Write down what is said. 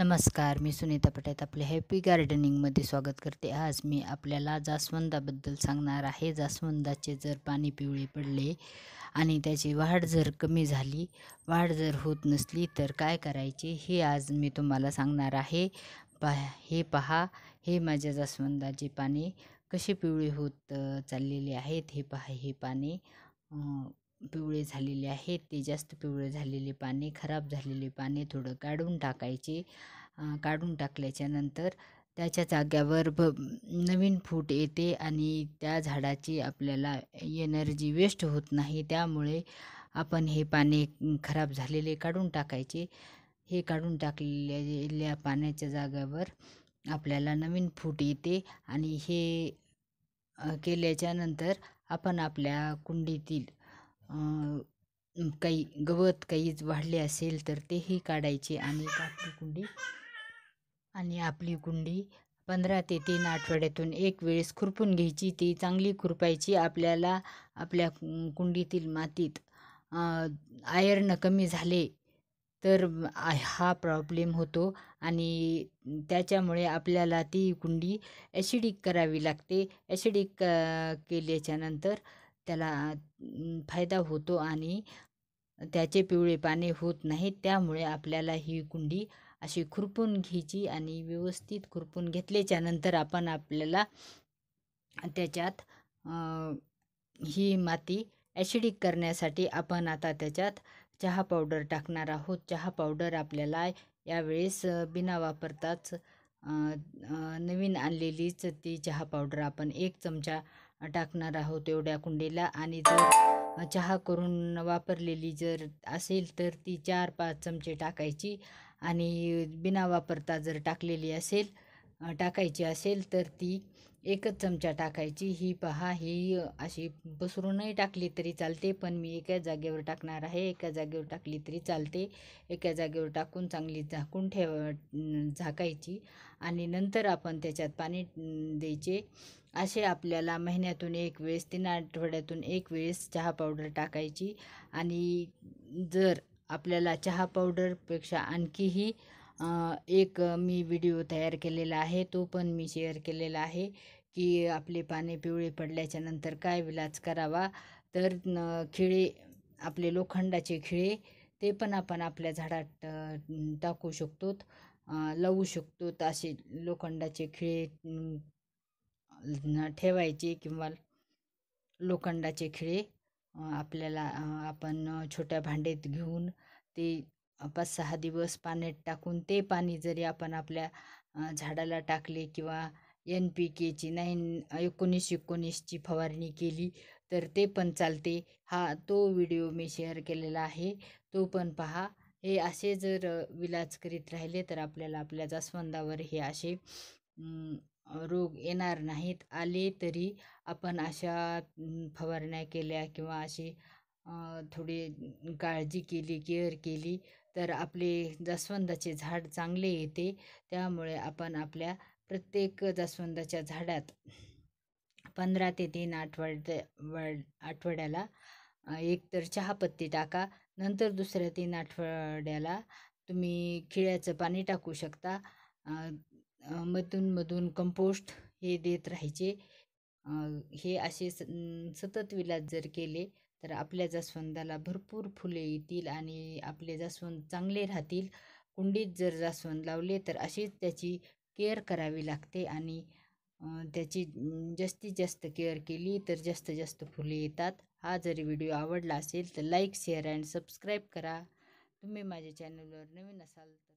नमस्कार मी सुनीता पटेल आपले हॅपी गार्डनिंगमध्ये स्वागत करते आज मी आपल्याला जास्वंदाबद्दल सांगणार आहे जास्वंदाचे जर पाणी पिवळे पडले आणि त्याची वाढ जर कमी झाली वाढ जर होत नसली तर काय करायचे हे आज मी तुम्हाला सांगणार आहे पहा हे पहा हे माझ्या जास्वंदाचे पाणी कसे पिवळे होत चाललेले आहेत हे पहा हे पाणी पिवळे झालेले आहेत ते जास्त पिवळे झालेले पाने खराब झालेले पाने थोडं काढून टाकायचे काढून टाकल्याच्यानंतर त्याच्या जाग्यावर भ नवीन फूट येते आणि त्या झाडाची आपल्याला एनर्जी वेस्ट होत नाही त्यामुळे आपण हे पाने खराब झालेले काढून टाकायचे हे काढून टाकलेल्या पाण्याच्या जाग्यावर आपल्याला नवीन फूट येते आणि हे केल्याच्यानंतर आपण आपल्या कुंडीतील काही गवत काही वाढले असेल तर तेही काढायचे आणि आपली कुंडी आणि आपली कुंडी पंधरा ते तीन आठवड्यातून एक वेळेस खुरपून घ्यायची ती चांगली खुरपायची आपल्याला आपल्या कुंडीतील मातीत आयर्न कमी झाले तर हा प्रॉब्लेम होतो आणि त्याच्यामुळे आपल्याला ती कुंडी ॲसिडिक करावी लागते ॲसिडिक केल्याच्यानंतर त्याला फायदा होतो आणि त्याचे पिवळे पाने होत नाहीत त्यामुळे आपल्याला ही कुंडी अशी खुरपून घ्यायची आणि व्यवस्थित खुरपून घेतल्याच्यानंतर आपण आपल्याला त्याच्यात ही माती ॲसिडिक करण्यासाठी आपण आता त्याच्यात चहा पावडर टाकणार आहोत चहा पावडर आपल्याला यावेळेस बिना वापरताच नवीन आणलेलीच ती चहा पावडर आपण एक चमचा टाकणार आहोत एवढ्या कुंडीला आणि जर चहा करून वापरलेली जर असेल तर ती चार पाच चमचे टाकायची आणि बिना वापरता जर टाकलेली असेल टाकायची असेल तर ती एकच चमचा टाकायची ही पहा ही अशी पसरूनही टाकली तरी चालते पण मी एका जागेवर टाकणार आहे एका जागेवर टाकली तरी चालते एका जागेवर टाकून चांगली झाकून ठेव झाकायची आणि नंतर आपण त्याच्यात पाणी द्यायचे असे आपल्याला महिन्यातून एक वेळेस तीन आठवड्यातून एक वेळेस चहा पावडर टाकायची आणि जर आपल्याला चहा पावडरपेक्षा आणखीही एक मी व्हिडिओ तयार केलेला आहे तो पण मी शेअर केलेला आहे की आपले पाने पिवळे पडल्याच्या नंतर काय विलाज करावा तर खिळे आपले लोखंडाचे खिळे ते पण आपण आपल्या झाडात टाकू शकतो लावू शकतो असे लोखंडाचे खिळे ठेवायचे किंवा लोखंडाचे खिळे आपल्याला आपण छोट्या भांडेत घेऊन ते पाच सहा दिवस पाण्यात टाकून ते पाणी जरी आपण आपल्या झाडाला टाकले किंवा एन पी केची नाईन एकोणीस एकोणीसची फवारणी केली तर ते पण चालते हा तो व्हिडिओ मी शेअर केलेला आहे तो पण पहा हे असे जर विलाज करीत राहिले तर आपल्याला आपल्या जास्वंदावर हे असे रोग येणार नाहीत आले तरी आपण अशा फवारण्या केल्या किंवा असे थोडी काळजी केली केअर केली तर आपले जास्वंदाचे झाड चांगले येते त्यामुळे आपण आपल्या प्रत्येक जास्वंदाच्या झाडात पंधरा ते तीन आठवड्या वड आठवड्याला तर चहापत्ती टाका नंतर दुसऱ्या तीन आठवड्याला तुम्ही खिळ्याचं पाणी टाकू शकता मधूनमधून कंपोस्ट हे देत राहायचे हे असे स सतत विलाज जर केले तर आपल्या जास्वंदाला भरपूर फुले येतील आणि आपले जास्वंद चांगले राहतील कुंडीत जर जास्वंद लावले तर अशीच त्याची केअर करावी लागते आणि त्याची जास्तीत जास्त केअर केली तर जास्त जास्त फुले येतात हा जरी व्हिडिओ आवडला असेल तर लाईक शेअर अँड सबस्क्राईब करा तुम्ही माझ्या चॅनलवर नवीन असाल